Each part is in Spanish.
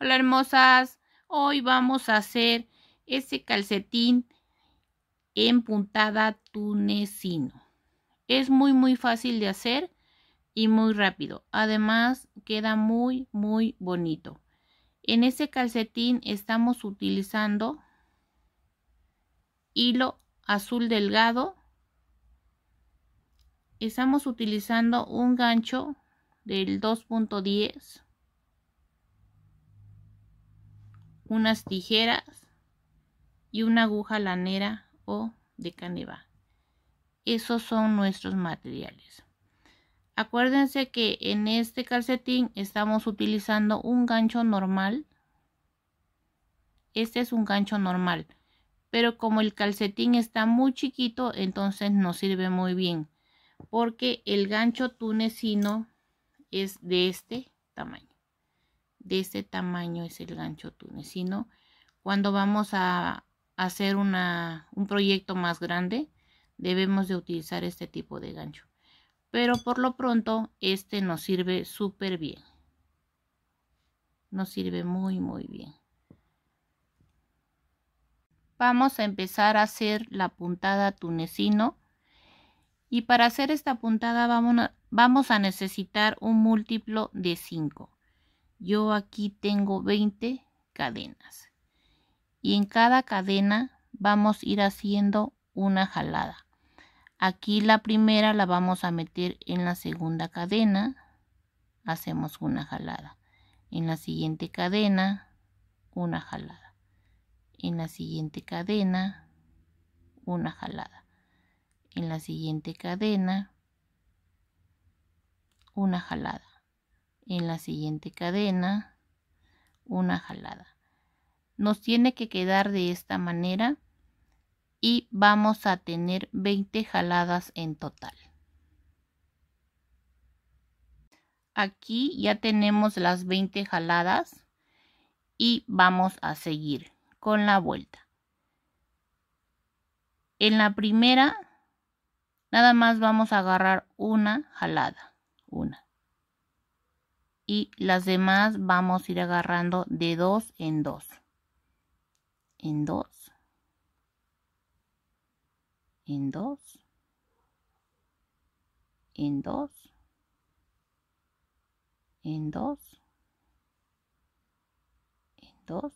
Hola hermosas, hoy vamos a hacer ese calcetín en puntada tunecino. Es muy muy fácil de hacer y muy rápido. Además queda muy muy bonito. En ese calcetín estamos utilizando hilo azul delgado. Estamos utilizando un gancho del 2.10 unas tijeras y una aguja lanera o de caneva. Esos son nuestros materiales. Acuérdense que en este calcetín estamos utilizando un gancho normal. Este es un gancho normal. Pero como el calcetín está muy chiquito, entonces nos sirve muy bien. Porque el gancho tunecino es de este tamaño de este tamaño es el gancho tunecino. Cuando vamos a hacer un proyecto más grande, debemos de utilizar este tipo de gancho. Pero por lo pronto, este nos sirve súper bien. Nos sirve muy, muy bien. Vamos a empezar a hacer la puntada tunecino. Y para hacer esta puntada vamos vamos a necesitar un múltiplo de 5 yo aquí tengo 20 cadenas y en cada cadena vamos a ir haciendo una jalada aquí la primera la vamos a meter en la segunda cadena hacemos una jalada en la siguiente cadena una jalada en la siguiente cadena una jalada en la siguiente cadena una jalada en la siguiente cadena una jalada nos tiene que quedar de esta manera y vamos a tener 20 jaladas en total aquí ya tenemos las 20 jaladas y vamos a seguir con la vuelta en la primera nada más vamos a agarrar una jalada una y las demás vamos a ir agarrando de dos en dos en dos en dos en dos en dos en dos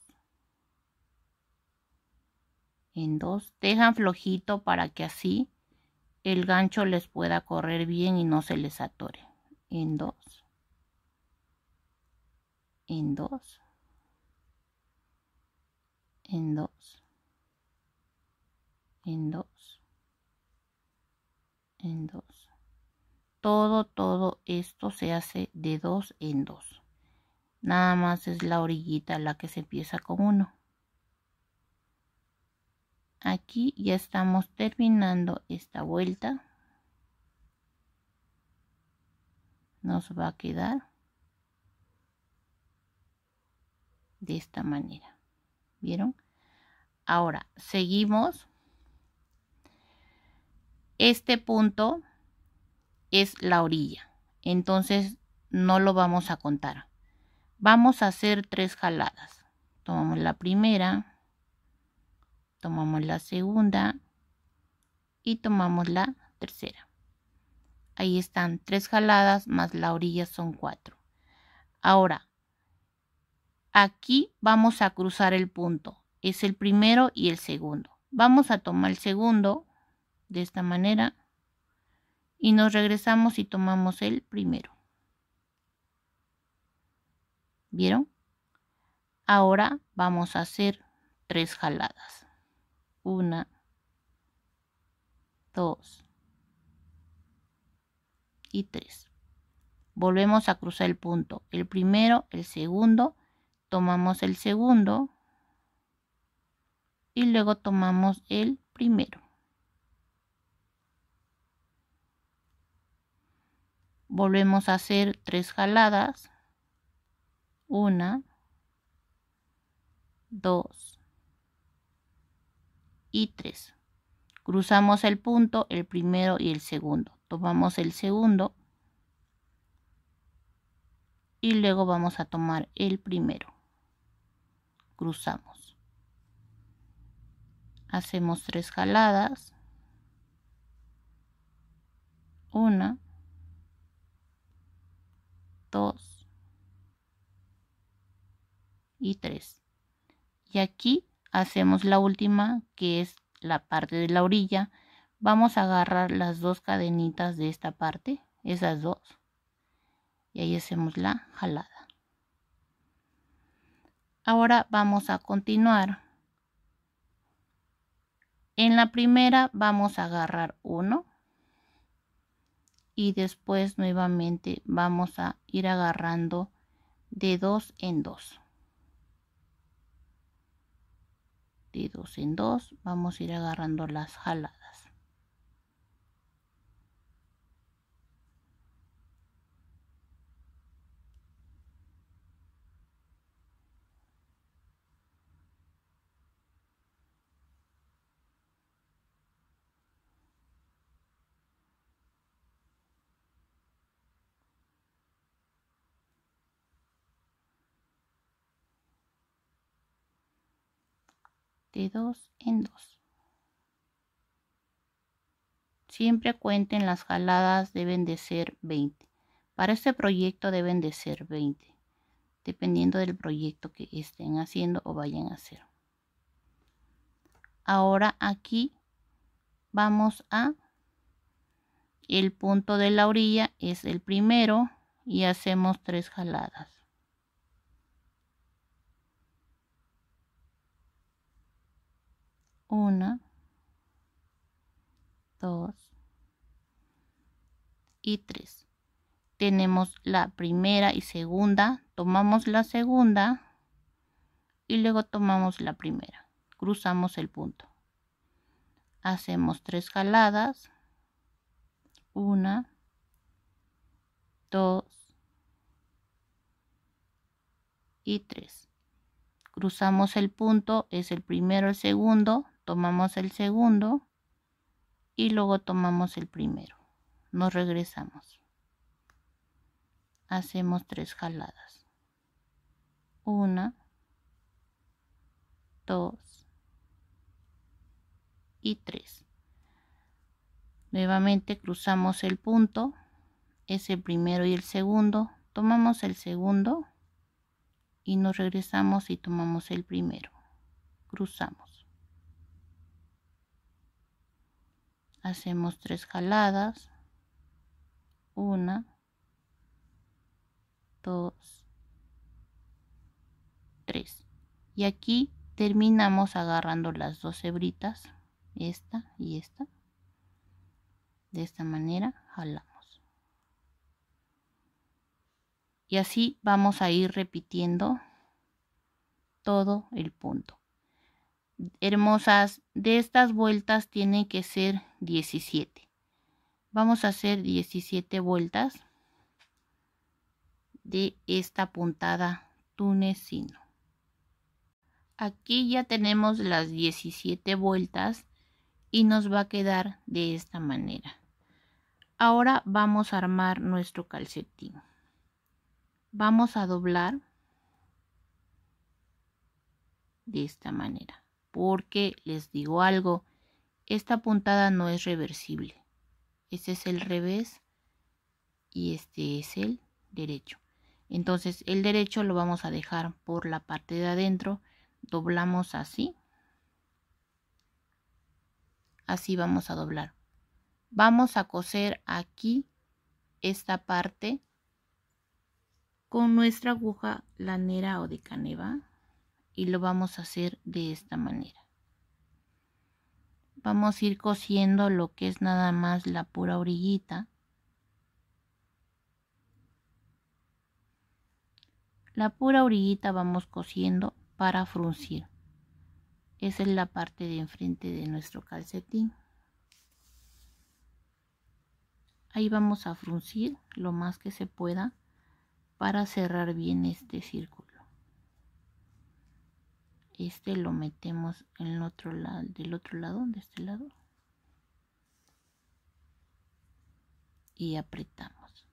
en dos dejan flojito para que así el gancho les pueda correr bien y no se les atore en dos en dos, en dos, en dos, en dos. Todo, todo esto se hace de dos en dos. Nada más es la orillita la que se empieza con uno. Aquí ya estamos terminando esta vuelta. Nos va a quedar de esta manera. ¿Vieron? Ahora, seguimos. Este punto es la orilla. Entonces, no lo vamos a contar. Vamos a hacer tres jaladas. Tomamos la primera, tomamos la segunda y tomamos la tercera. Ahí están tres jaladas más la orilla son cuatro. Ahora, Aquí vamos a cruzar el punto. Es el primero y el segundo. Vamos a tomar el segundo de esta manera y nos regresamos y tomamos el primero. ¿Vieron? Ahora vamos a hacer tres jaladas. Una, dos y tres. Volvemos a cruzar el punto. El primero, el segundo tomamos el segundo y luego tomamos el primero. Volvemos a hacer tres jaladas. Una, dos y tres. Cruzamos el punto, el primero y el segundo. Tomamos el segundo y luego vamos a tomar el primero cruzamos. Hacemos tres jaladas. Una. Dos. Y tres. Y aquí hacemos la última que es la parte de la orilla. Vamos a agarrar las dos cadenitas de esta parte, esas dos. Y ahí hacemos la jalada. Ahora vamos a continuar. En la primera vamos a agarrar uno y después nuevamente vamos a ir agarrando de dos en dos. De dos en dos vamos a ir agarrando las jaladas. de 2 en 2. Siempre cuenten las jaladas, deben de ser 20. Para este proyecto deben de ser 20, dependiendo del proyecto que estén haciendo o vayan a hacer. Ahora aquí vamos a el punto de la orilla, es el primero y hacemos tres jaladas. Una, dos y tres. Tenemos la primera y segunda, tomamos la segunda y luego tomamos la primera. Cruzamos el punto. Hacemos tres jaladas. Una, dos y tres. Cruzamos el punto, es el primero, el segundo, tomamos el segundo y luego tomamos el primero. Nos regresamos. Hacemos tres jaladas. Una, dos y tres. Nuevamente cruzamos el punto, es el primero y el segundo. Tomamos el segundo y nos regresamos y tomamos el primero. Cruzamos. hacemos tres jaladas una dos tres y aquí terminamos agarrando las dos hebritas esta y esta de esta manera jalamos y así vamos a ir repitiendo todo el punto hermosas de estas vueltas tiene que ser 17. Vamos a hacer 17 vueltas de esta puntada tunecino. Aquí ya tenemos las 17 vueltas y nos va a quedar de esta manera. Ahora vamos a armar nuestro calcetín. Vamos a doblar de esta manera. Porque les digo algo, esta puntada no es reversible. Este es el revés y este es el derecho. Entonces el derecho lo vamos a dejar por la parte de adentro. Doblamos así. Así vamos a doblar. Vamos a coser aquí esta parte con nuestra aguja lanera o de caneva y lo vamos a hacer de esta manera vamos a ir cosiendo lo que es nada más la pura orillita. La pura orillita vamos cosiendo para fruncir. Esa es la parte de enfrente de nuestro calcetín. Ahí vamos a fruncir lo más que se pueda para cerrar bien este círculo este lo metemos en el otro lado del otro lado de este lado y apretamos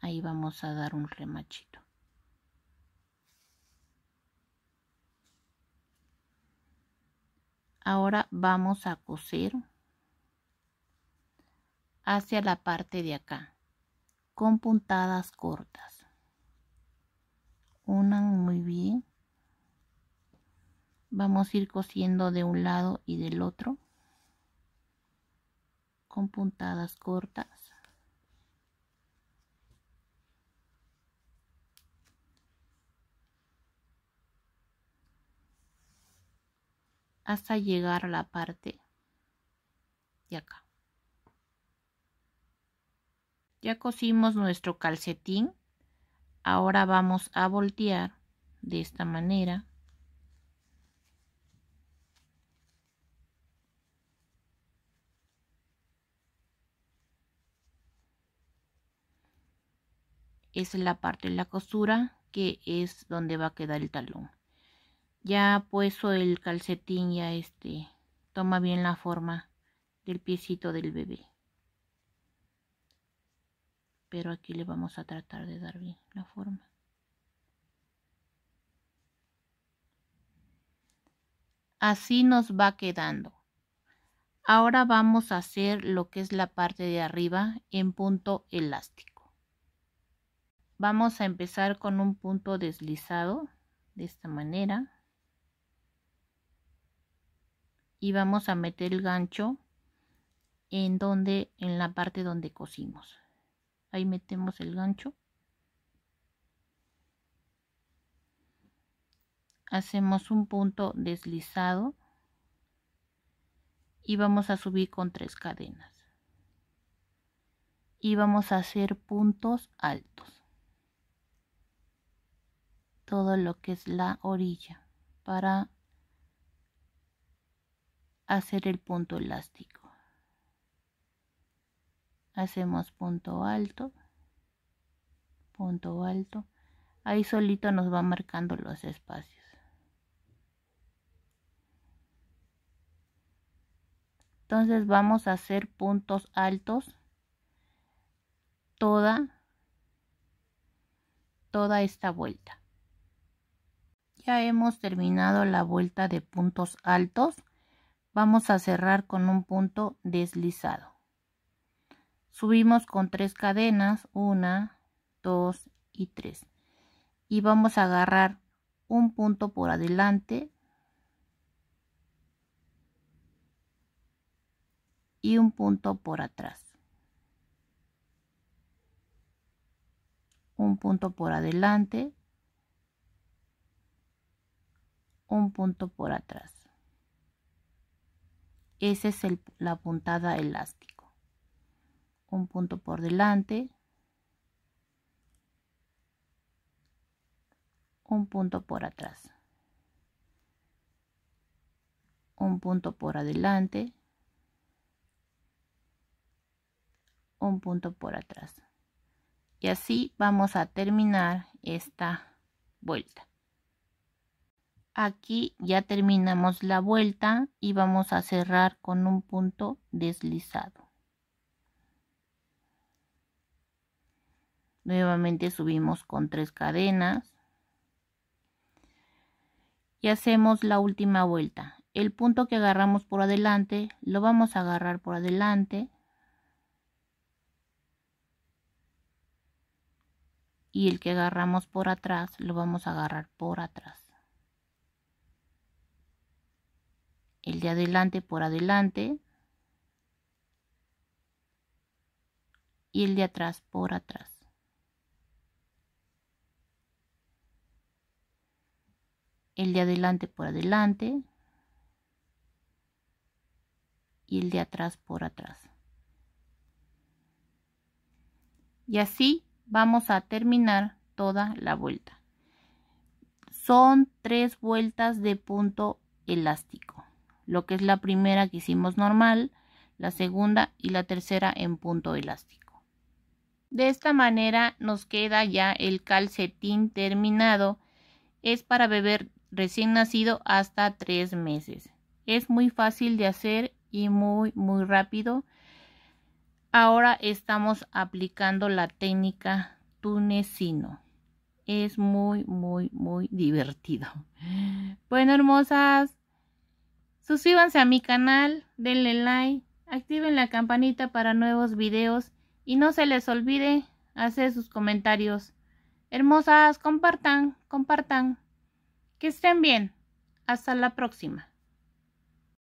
ahí vamos a dar un remachito ahora vamos a coser hacia la parte de acá con puntadas cortas unan muy bien. Vamos a ir cosiendo de un lado y del otro con puntadas cortas. hasta llegar a la parte de acá. Ya cosimos nuestro calcetín Ahora vamos a voltear de esta manera. es la parte de la costura que es donde va a quedar el talón ya puesto el calcetín ya este toma bien la forma del piecito del bebé pero aquí le vamos a tratar de dar bien la forma así nos va quedando ahora vamos a hacer lo que es la parte de arriba en punto elástico vamos a empezar con un punto deslizado de esta manera y vamos a meter el gancho en donde en la parte donde cosimos ahí metemos el gancho hacemos un punto deslizado y vamos a subir con tres cadenas y vamos a hacer puntos altos todo lo que es la orilla para hacer el punto elástico hacemos punto alto, punto alto, ahí solito nos va marcando los espacios. Entonces vamos a hacer puntos altos toda, toda esta vuelta. Ya hemos terminado la vuelta de puntos altos. Vamos a cerrar con un punto deslizado subimos con tres cadenas una dos y tres y vamos a agarrar un punto por adelante y un punto por atrás un punto por adelante un punto por atrás esa es la puntada elástica un punto por delante, un punto por atrás, un punto por adelante, un punto por atrás. Y así vamos a terminar esta vuelta. Aquí ya terminamos la vuelta y vamos a cerrar con un punto deslizado. nuevamente subimos con tres cadenas y hacemos la última vuelta el punto que agarramos por adelante lo vamos a agarrar por adelante y el que agarramos por atrás lo vamos a agarrar por atrás el de adelante por adelante y el de atrás por atrás el de adelante por adelante y el de atrás por atrás. Y así vamos a terminar toda la vuelta. Son tres vueltas de punto elástico, lo que es la primera que hicimos normal, la segunda y la tercera en punto elástico. De esta manera nos queda ya el calcetín terminado. Es para beber recién nacido hasta tres meses. Es muy fácil de hacer y muy, muy rápido. Ahora estamos aplicando la técnica tunecino. Es muy, muy, muy divertido. Bueno, hermosas, suscríbanse a mi canal, denle like, activen la campanita para nuevos videos y no se les olvide hacer sus comentarios. Hermosas, compartan, compartan. Que estén bien. Hasta la próxima.